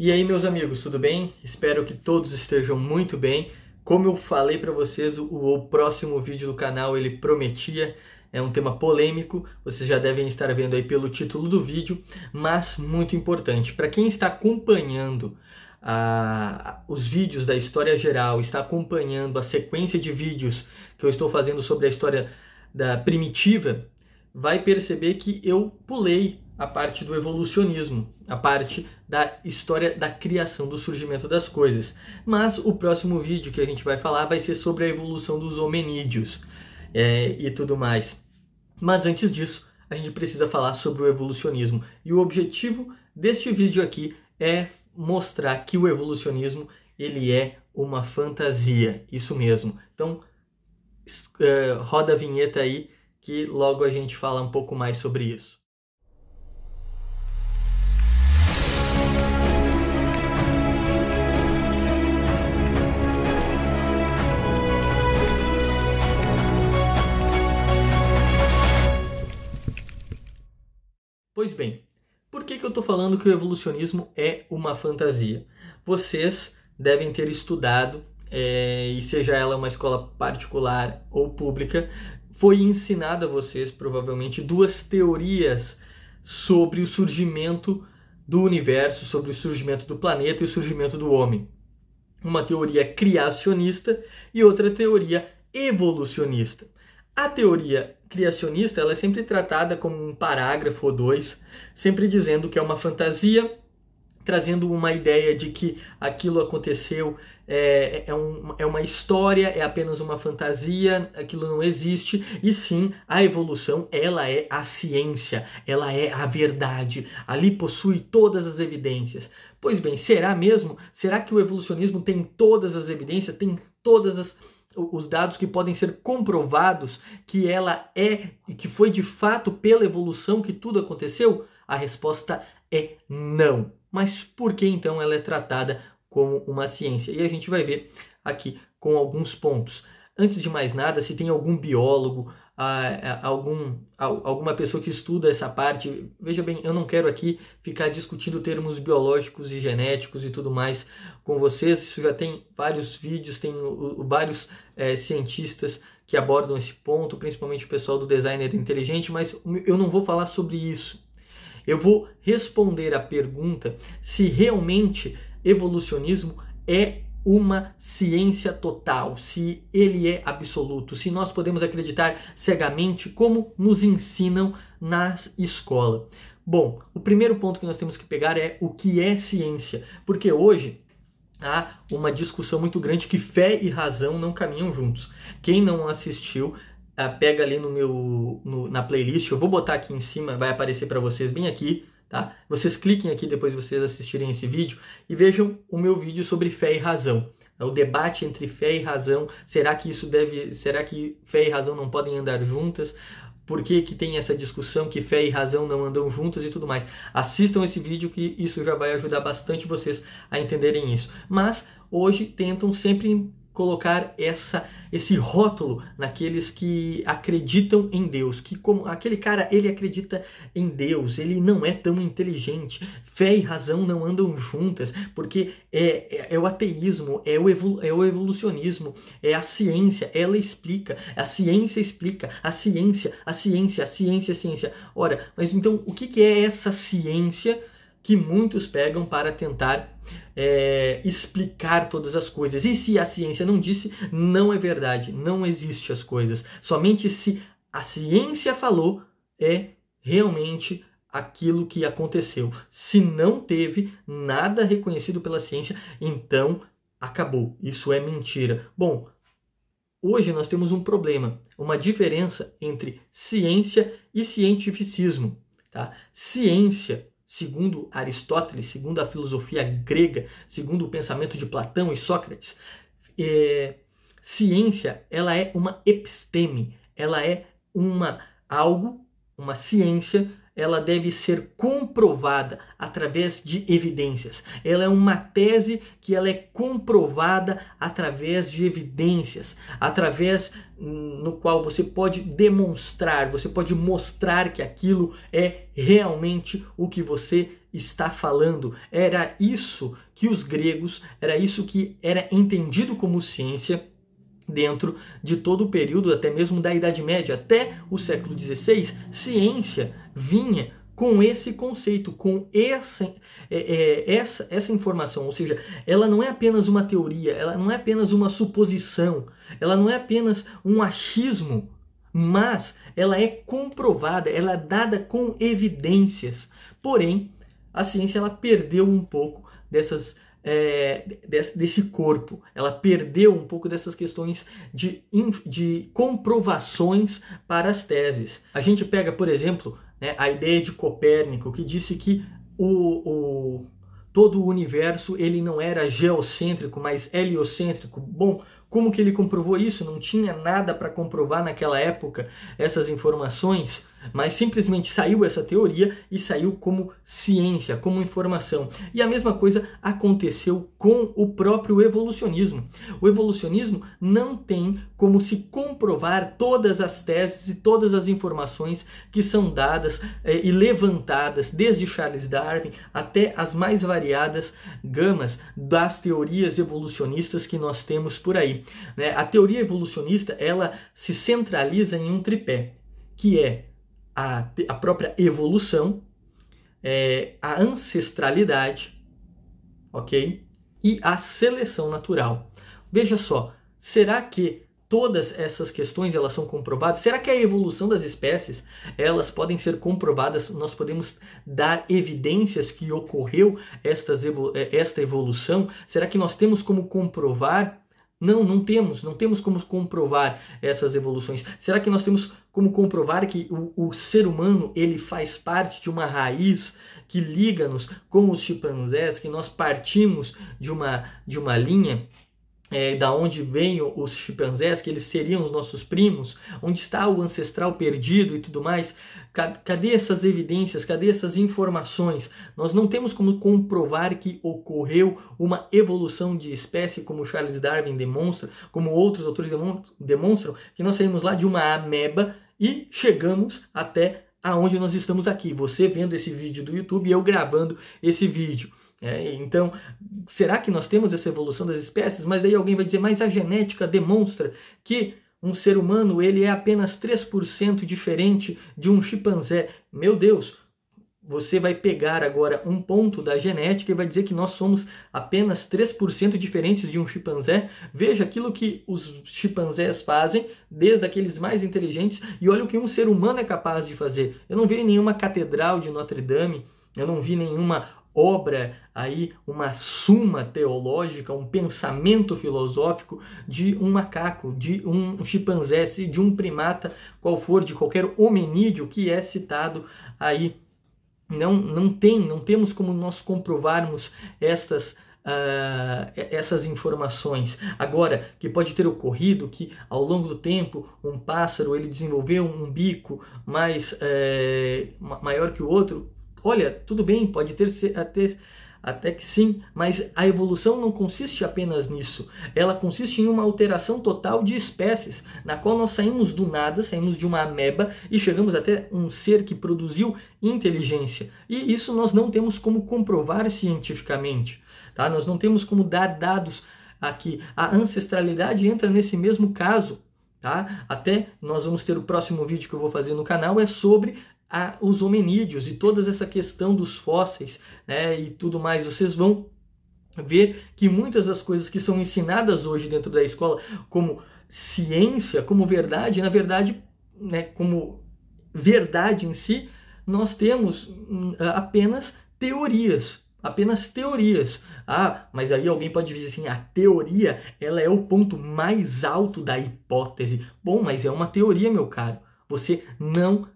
E aí, meus amigos, tudo bem? Espero que todos estejam muito bem. Como eu falei para vocês, o, o, próximo vídeo do canal ele prometia é um tema polêmico, vocês já devem estar vendo aí pelo título do vídeo, mas muito importante. Para quem está acompanhando a, os vídeos da história geral, está acompanhando a sequência de vídeos que eu estou fazendo sobre a história da primitiva, vai perceber que eu pulei a parte do evolucionismo, a parte da história da criação, do surgimento das coisas. Mas o próximo vídeo que a gente vai falar vai ser sobre a evolução dos hominídeos é, e tudo mais. Mas antes disso, a gente precisa falar sobre o evolucionismo. E o objetivo deste vídeo aqui é mostrar que o evolucionismo ele é uma fantasia, isso mesmo. Então, é, roda a vinheta aí que logo a gente fala um pouco mais sobre isso. Pois bem, por que, que eu estou falando que o evolucionismo é uma fantasia? Vocês devem ter estudado, é, e seja ela uma escola particular ou pública, foi ensinada a vocês provavelmente duas teorias sobre o surgimento do universo, sobre o surgimento do planeta e o surgimento do homem. Uma teoria criacionista e outra teoria evolucionista. A teoria criacionista ela é sempre tratada como um parágrafo ou dois, sempre dizendo que é uma fantasia, trazendo uma ideia de que aquilo aconteceu, é, é, um, é uma história, é apenas uma fantasia, aquilo não existe. E sim, a evolução ela é a ciência, ela é a verdade, ali possui todas as evidências. Pois bem, será mesmo? Será que o evolucionismo tem todas as evidências, tem todas as os dados que podem ser comprovados que ela é, que foi de fato pela evolução que tudo aconteceu? A resposta é não. Mas por que então ela é tratada como uma ciência? E a gente vai ver aqui com alguns pontos. Antes de mais nada, se tem algum biólogo, a, a algum, a, alguma pessoa que estuda essa parte. Veja bem, eu não quero aqui ficar discutindo termos biológicos e genéticos e tudo mais com vocês. Isso já tem vários vídeos, tem o, o, vários é, cientistas que abordam esse ponto, principalmente o pessoal do designer inteligente, mas eu não vou falar sobre isso. Eu vou responder a pergunta se realmente evolucionismo é uma ciência total, se ele é absoluto, se nós podemos acreditar cegamente como nos ensinam na escola. Bom, o primeiro ponto que nós temos que pegar é o que é ciência, porque hoje há uma discussão muito grande que fé e razão não caminham juntos. Quem não assistiu, ah, pega ali no meu no, na playlist, eu vou botar aqui em cima, vai aparecer para vocês bem aqui Tá? Vocês cliquem aqui depois de vocês assistirem esse vídeo e vejam o meu vídeo sobre fé e razão. É o debate entre fé e razão, será que isso deve, será que fé e razão não podem andar juntas? Por que, que tem essa discussão que fé e razão não andam juntas e tudo mais? Assistam esse vídeo que isso já vai ajudar bastante vocês a entenderem isso. Mas hoje tentam sempre colocar essa esse rótulo naqueles que acreditam em Deus, que como aquele cara, ele acredita em Deus, ele não é tão inteligente. Fé e razão não andam juntas, porque é, é, é o ateísmo, é o, é o evolucionismo, é a ciência, ela explica, a ciência explica, a ciência, a ciência, a ciência, a ciência. Ora, mas então o que, que é essa ciência? que muitos pegam para tentar é, explicar todas as coisas. E se a ciência não disse, não é verdade, não existe as coisas. Somente se a ciência falou é realmente aquilo que aconteceu. Se não teve nada reconhecido pela ciência, então acabou. Isso é mentira. Bom, hoje nós temos um problema, uma diferença entre ciência e cientificismo. Tá? Ciência segundo Aristóteles, segundo a filosofia grega, segundo o pensamento de Platão e Sócrates, é, ciência ela é uma episteme, ela é uma algo, uma ciência ela deve ser comprovada através de evidências. Ela é uma tese que ela é comprovada através de evidências, através hum, no qual você pode demonstrar, você pode mostrar que aquilo é realmente o que você está falando. Era isso que os gregos, era isso que era entendido como ciência dentro de todo o período, até mesmo da Idade Média, até o século XVI, ciência vinha com esse conceito, com essa, é, é, essa, essa informação. Ou seja, ela não é apenas uma teoria, ela não é apenas uma suposição, ela não é apenas um achismo, mas ela é comprovada, ela é dada com evidências. Porém, a ciência ela perdeu um pouco dessas é, desse, desse, corpo. Ela perdeu um pouco dessas questões de, de comprovações para as teses. A gente pega, por exemplo, né, a ideia de Copérnico, que disse que o, o todo o universo ele não era geocêntrico, mas heliocêntrico. Bom, como que ele comprovou isso? Não tinha nada para comprovar naquela época essas informações mas simplesmente saiu essa teoria e saiu como ciência, como informação. E a mesma coisa aconteceu com o próprio evolucionismo. O evolucionismo não tem como se comprovar todas as teses e todas as informações que são dadas eh, e levantadas desde Charles Darwin até as mais variadas gamas das teorias evolucionistas que nós temos por aí. Né? A teoria evolucionista ela se centraliza em um tripé, que é a, a própria evolução, é, a ancestralidade, ok? E a seleção natural. Veja só, será que todas essas questões elas são comprovadas? Será que a evolução das espécies elas podem ser comprovadas? Nós podemos dar evidências que ocorreu estas, é, esta evolução? Será que nós temos como comprovar não, não temos, não temos como comprovar essas evoluções. Será que nós temos como comprovar que o, o ser humano ele faz parte de uma raiz que liga-nos com os chimpanzés, que nós partimos de uma, de uma linha? é, da onde vêm os chimpanzés, que eles seriam os nossos primos, onde está o ancestral perdido e tudo mais. Cadê essas evidências? Cadê essas informações? Nós não temos como comprovar que ocorreu uma evolução de espécie, como Charles Darwin demonstra, como outros autores demonstram, que nós saímos lá de uma ameba e chegamos até aonde nós estamos aqui. Você vendo esse vídeo do YouTube e eu gravando esse vídeo. É, então, será que nós temos essa evolução das espécies? Mas aí alguém vai dizer, mas a genética demonstra que um ser humano ele é apenas 3% diferente de um chimpanzé. Meu Deus, você vai pegar agora um ponto da genética e vai dizer que nós somos apenas 3% diferentes de um chimpanzé. Veja aquilo que os chimpanzés fazem, desde aqueles mais inteligentes, e olha o que um ser humano é capaz de fazer. Eu não vi nenhuma catedral de Notre Dame, eu não vi nenhuma obra aí, uma suma teológica, um pensamento filosófico de um macaco, de um chimpanzé, de um primata, qual for, de qualquer hominídeo que é citado aí. Não, não tem, não temos como nós comprovarmos estas Uh, essas informações. Agora, que pode ter ocorrido que ao longo do tempo um pássaro ele desenvolveu um bico mais é, maior que o outro, olha, tudo bem, pode ter até, até que sim, mas a evolução não consiste apenas nisso. Ela consiste em uma alteração total de espécies, na qual nós saímos do nada, saímos de uma ameba e chegamos até um ser que produziu inteligência. E isso nós não temos como comprovar cientificamente. Tá? Nós não temos como dar dados aqui. A ancestralidade entra nesse mesmo caso. Tá? Até nós vamos ter o próximo vídeo que eu vou fazer no canal é sobre a, os hominídeos e toda essa questão dos fósseis né, e tudo mais, vocês vão ver que muitas das coisas que são ensinadas hoje dentro da escola como ciência, como verdade, na verdade, né, como verdade em si, nós temos hum, apenas teorias, apenas teorias. Ah, mas aí alguém pode dizer assim, a teoria, ela é o ponto mais alto da hipótese. Bom, mas é uma teoria, meu caro. Você não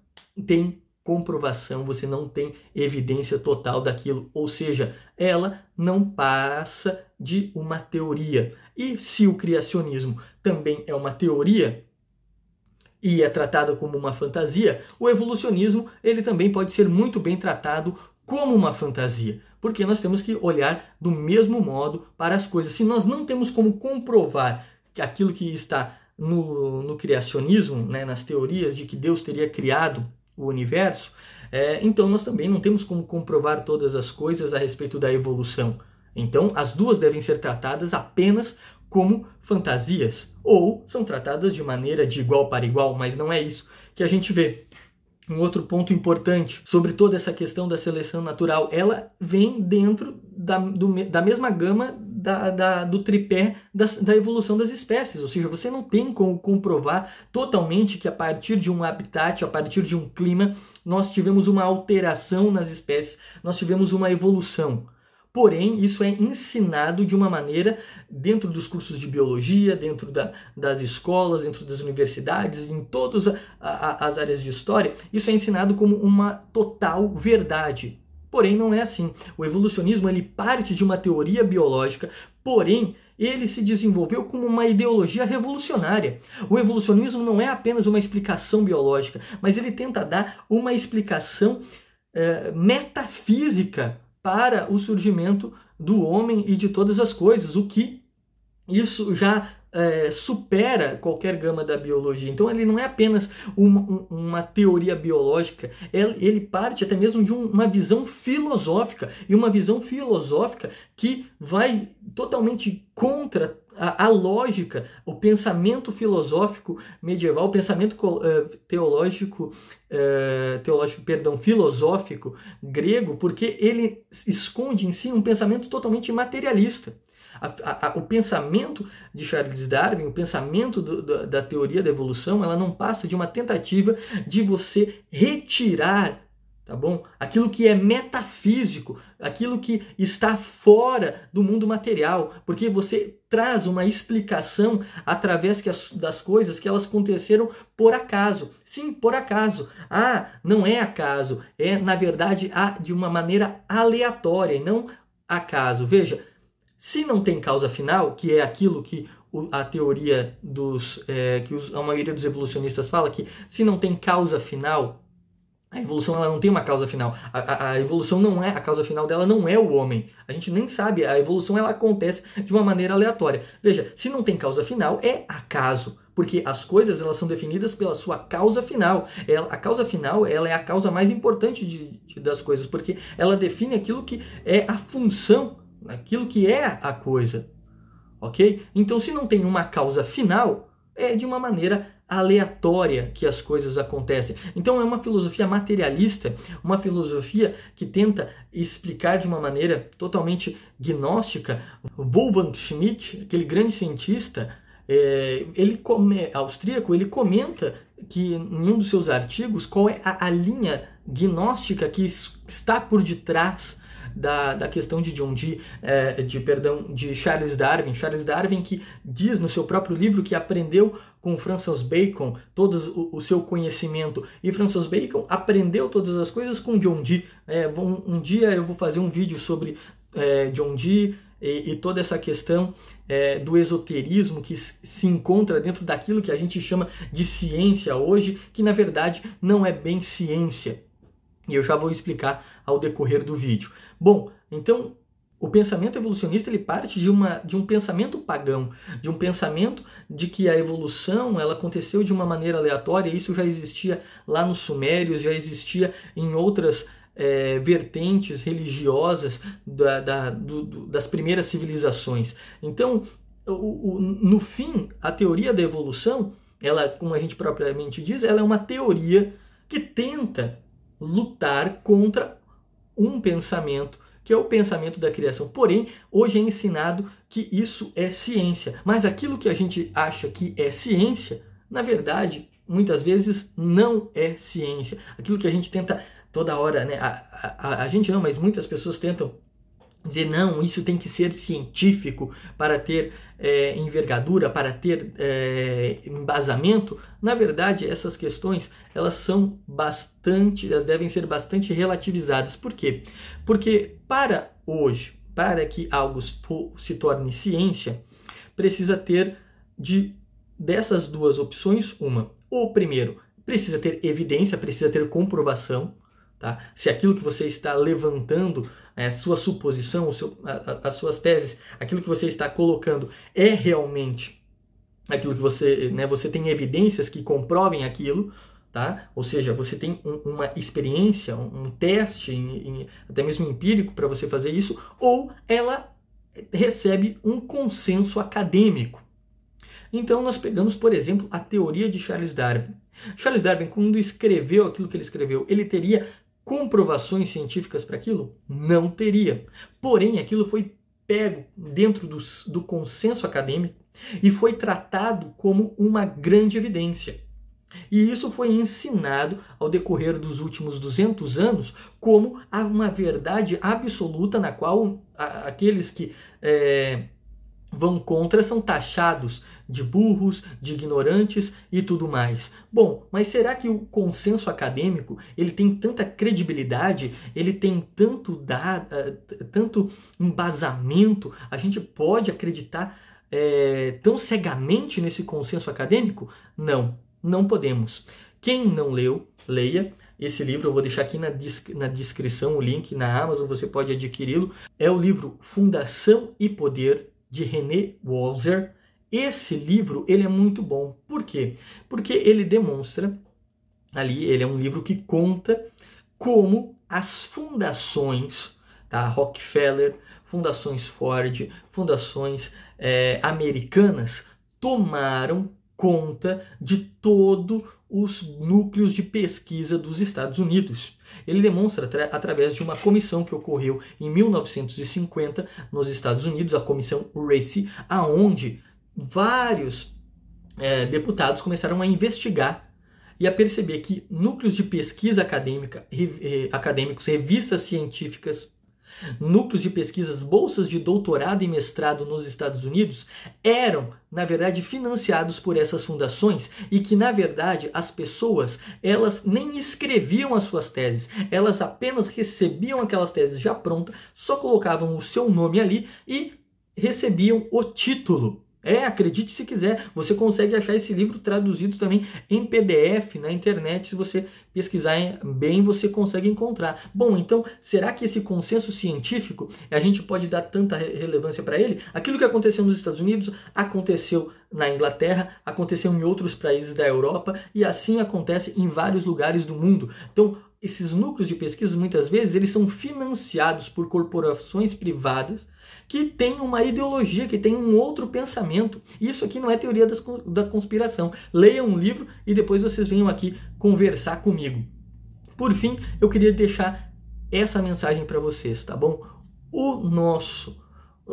tem comprovação, você não tem evidência total daquilo, ou seja, ela não passa de uma teoria. E se o criacionismo também é uma teoria e é tratado como uma fantasia, o evolucionismo ele também pode ser muito bem tratado como uma fantasia, porque nós temos que olhar do mesmo modo para as coisas. Se nós não temos como comprovar que aquilo que está no, no criacionismo, né, nas teorias de que Deus teria criado o universo, é, então nós também não temos como comprovar todas as coisas a respeito da evolução. Então, as duas devem ser tratadas apenas como fantasias, ou são tratadas de maneira de igual para igual, mas não é isso que a gente vê. Um outro ponto importante sobre toda essa questão da seleção natural, ela vem dentro da, do, da mesma gama da, da, do tripé da evolução das espécies. Ou seja, você não tem como comprovar totalmente que a partir de um habitat, a partir de um clima, nós tivemos uma alteração nas espécies, nós tivemos uma evolução. Porém, isso é ensinado de uma maneira dentro dos cursos de biologia, dentro da, das escolas, dentro das universidades, em todas as áreas de história. Isso é ensinado como uma total verdade. Porém, não é assim. O evolucionismo ele parte de uma teoria biológica, porém, ele se desenvolveu como uma ideologia revolucionária. O evolucionismo não é apenas uma explicação biológica, mas ele tenta dar uma explicação eh, metafísica para o surgimento do homem e de todas as coisas, o que isso já é, supera qualquer gama da biologia. Então ele não é apenas uma, uma teoria biológica, é, ele parte até mesmo de um, uma visão filosófica, e uma visão filosófica que vai totalmente contra a, a, lógica, o pensamento filosófico medieval, o pensamento eh, teológico, eh, teológico, perdão, filosófico grego, porque ele esconde em si um pensamento totalmente materialista. A, a, o pensamento de Charles Darwin, o pensamento do, do, da teoria da evolução, ela não passa de uma tentativa de você retirar tá bom? Aquilo que é metafísico, aquilo que está fora do mundo material, porque você traz uma explicação através as, das coisas que elas aconteceram por acaso. Sim, por acaso. Ah, não é acaso, é na verdade a, de uma maneira aleatória e não acaso. Veja, se não tem causa final, que é aquilo que a teoria dos é, que a maioria dos evolucionistas fala que se não tem causa final a evolução ela não tem uma causa final. A, a, a, evolução não é a causa final dela não é o homem. A gente nem sabe. A evolução ela acontece de uma maneira aleatória. Veja, se não tem causa final é acaso, porque as coisas elas são definidas pela sua causa final. Ela, a causa final ela é a causa mais importante de, de, das coisas, porque ela define aquilo que é a função, aquilo que é a coisa, ok? Então se não tem uma causa final é de uma maneira aleatória que as coisas acontecem. Então é uma filosofia materialista, uma filosofia que tenta explicar de uma maneira totalmente gnóstica. Wolfgang Schmidt, aquele grande cientista, é, ele come, austríaco, ele comenta que em um dos seus artigos qual é a, a linha gnóstica que está por detrás da, da questão de John Dee, é, de perdão, de Charles Darwin. Charles Darwin que diz no seu próprio livro que aprendeu com Francis Bacon todo o, o seu conhecimento e Francis Bacon aprendeu todas as coisas com John Dee. É, um, um, dia eu vou fazer um vídeo sobre é, John Dee e, e, toda essa questão é, do esoterismo que se encontra dentro daquilo que a gente chama de ciência hoje, que na verdade não é bem ciência. E eu já vou explicar ao decorrer do vídeo. Bom, então o pensamento evolucionista ele parte de, uma, de um pensamento pagão, de um pensamento de que a evolução ela aconteceu de uma maneira aleatória, e isso já existia lá nos Sumérios, já existia em outras é, vertentes religiosas da, da, do, do, das primeiras civilizações. Então, o, o, no fim, a teoria da evolução, ela, como a gente propriamente diz, ela é uma teoria que tenta lutar contra um pensamento que é o pensamento da criação. Porém, hoje é ensinado que isso é ciência. Mas aquilo que a gente acha que é ciência, na verdade, muitas vezes não é ciência. Aquilo que a gente tenta toda hora, né? A, a, a, a gente não, mas muitas pessoas tentam dizer não, isso tem que ser científico para ter é, envergadura, para ter é, embasamento, na verdade essas questões elas são bastante, elas devem ser bastante relativizadas. Por quê? Porque para hoje, para que algo se torne ciência, precisa ter de dessas duas opções uma. O primeiro precisa ter evidência, precisa ter comprovação. Tá? Se aquilo que você está levantando, é, a sua suposição, o seu, a, a, as suas teses, aquilo que você está colocando é realmente aquilo que você, né, você tem evidências que comprovem aquilo, tá? Ou seja, você tem um, uma experiência, um, um teste, em, em, até mesmo empírico para você fazer isso, ou ela recebe um consenso acadêmico. Então nós pegamos, por exemplo, a teoria de Charles Darwin. Charles Darwin, quando escreveu aquilo que ele escreveu, ele teria comprovações científicas para aquilo? Não teria. Porém, aquilo foi pego dentro do, do consenso acadêmico e foi tratado como uma grande evidência. E isso foi ensinado ao decorrer dos últimos 200 anos como uma verdade absoluta na qual aqueles que é, vão contra são taxados de burros, de ignorantes e tudo mais. Bom, mas será que o consenso acadêmico ele tem tanta credibilidade, ele tem tanto, da, eh, tanto embasamento, a gente pode acreditar é, tão cegamente nesse consenso acadêmico? Não, não podemos. Quem não leu, leia. Esse livro eu vou deixar aqui na, na descrição o link na Amazon, você pode adquiri-lo. É o livro Fundação e Poder, de René Walzer. Esse livro ele é muito bom. Por quê? Porque ele demonstra ali, ele é um livro que conta como as fundações tá? Rockefeller, fundações Ford, fundações é, americanas tomaram conta de todo os núcleos de pesquisa dos Estados Unidos. Ele demonstra através de uma comissão que ocorreu em 1950 nos Estados Unidos, a comissão Race aonde vários é, deputados começaram a investigar e a perceber que núcleos de pesquisa acadêmica, re, é, acadêmicos, revistas científicas, núcleos de pesquisas, bolsas de doutorado e mestrado nos Estados Unidos eram, na verdade, financiados por essas fundações e que, na verdade, as pessoas, elas nem escreviam as suas teses, elas apenas recebiam aquelas teses já prontas, só colocavam o seu nome ali e recebiam o título é, acredite se quiser, você consegue achar esse livro traduzido também em PDF na internet. Se você pesquisar bem, você consegue encontrar. Bom, então, será que esse consenso científico a gente pode dar tanta relevância para ele? Aquilo que aconteceu nos Estados Unidos aconteceu na Inglaterra, aconteceu em outros países da Europa e assim acontece em vários lugares do mundo. Então, esses núcleos de pesquisa muitas vezes eles são financiados por corporações privadas que tem uma ideologia, que tem um outro pensamento. Isso aqui não é teoria das, da conspiração. Leiam um livro e depois vocês venham aqui conversar comigo. Por fim, eu queria deixar essa mensagem para vocês, tá bom? O nosso,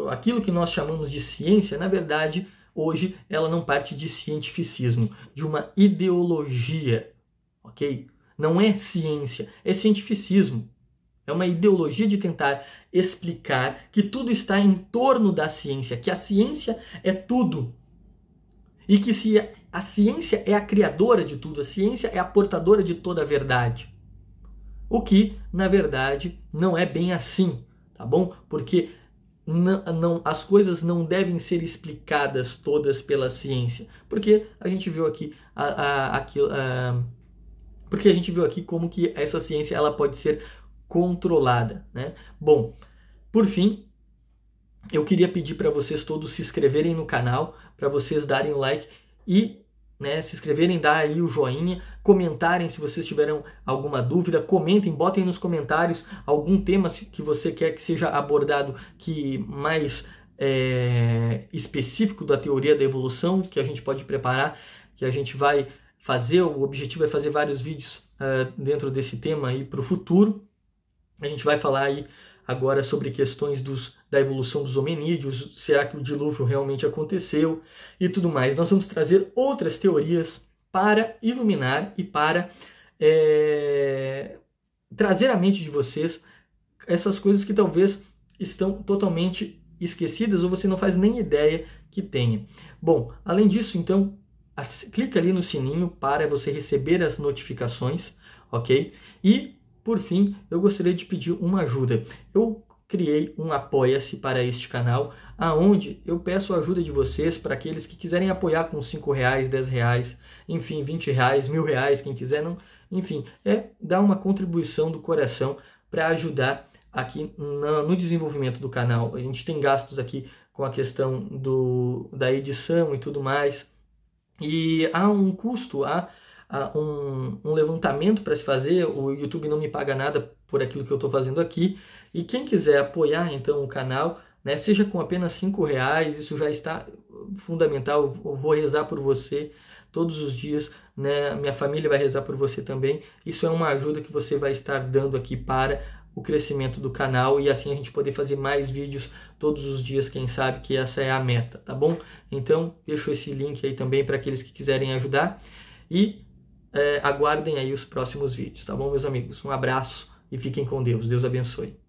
aquilo que nós chamamos de ciência, na verdade, hoje ela não parte de cientificismo, de uma ideologia, ok? Não é ciência, é cientificismo. É uma ideologia de tentar explicar que tudo está em torno da ciência, que a ciência é tudo. E que se a ciência é a criadora de tudo, a ciência é a portadora de toda a verdade. O que, na verdade, não é bem assim, tá bom? Porque não, não, as coisas não devem ser explicadas todas pela ciência. Porque a gente viu aqui a, a, a, porque a gente viu aqui como que essa ciência ela pode ser controlada, né? Bom, por fim, eu queria pedir para vocês todos se inscreverem no canal, para vocês darem o like e né, se inscreverem, dar aí o joinha, comentarem se vocês tiveram alguma dúvida, comentem, botem nos comentários algum tema que você quer que seja abordado que mais é, específico da teoria da evolução que a gente pode preparar, que a gente vai fazer, o objetivo é fazer vários vídeos uh, dentro desse tema aí para o futuro. A gente vai falar aí agora sobre questões dos, da evolução dos hominídeos, será que o dilúvio realmente aconteceu e tudo mais. Nós vamos trazer outras teorias para iluminar e para é, trazer à mente de vocês essas coisas que talvez estão totalmente esquecidas ou você não faz nem ideia que tenha. Bom, além disso, então, clica ali no sininho para você receber as notificações, ok? E por fim, eu gostaria de pedir uma ajuda. Eu criei um apoia-se para este canal, aonde eu peço a ajuda de vocês para aqueles que quiserem apoiar com cinco reais, dez reais, enfim, vinte reais, mil reais, quem quiser, não, enfim, é dar uma contribuição do coração para ajudar aqui no, desenvolvimento do canal. A gente tem gastos aqui com a questão do, da edição e tudo mais, e há um custo, há um, um levantamento para se fazer. O YouTube não me paga nada por aquilo que eu estou fazendo aqui. E quem quiser apoiar então o canal, né, seja com apenas cinco reais, isso já está fundamental. Eu vou rezar por você todos os dias, né? Minha família vai rezar por você também. Isso é uma ajuda que você vai estar dando aqui para o crescimento do canal e assim a gente poder fazer mais vídeos todos os dias, quem sabe que essa é a meta, tá bom? Então, deixo esse link aí também para aqueles que quiserem ajudar. E é, aguardem aí os próximos vídeos, tá bom, meus amigos? Um abraço e fiquem com Deus. Deus abençoe.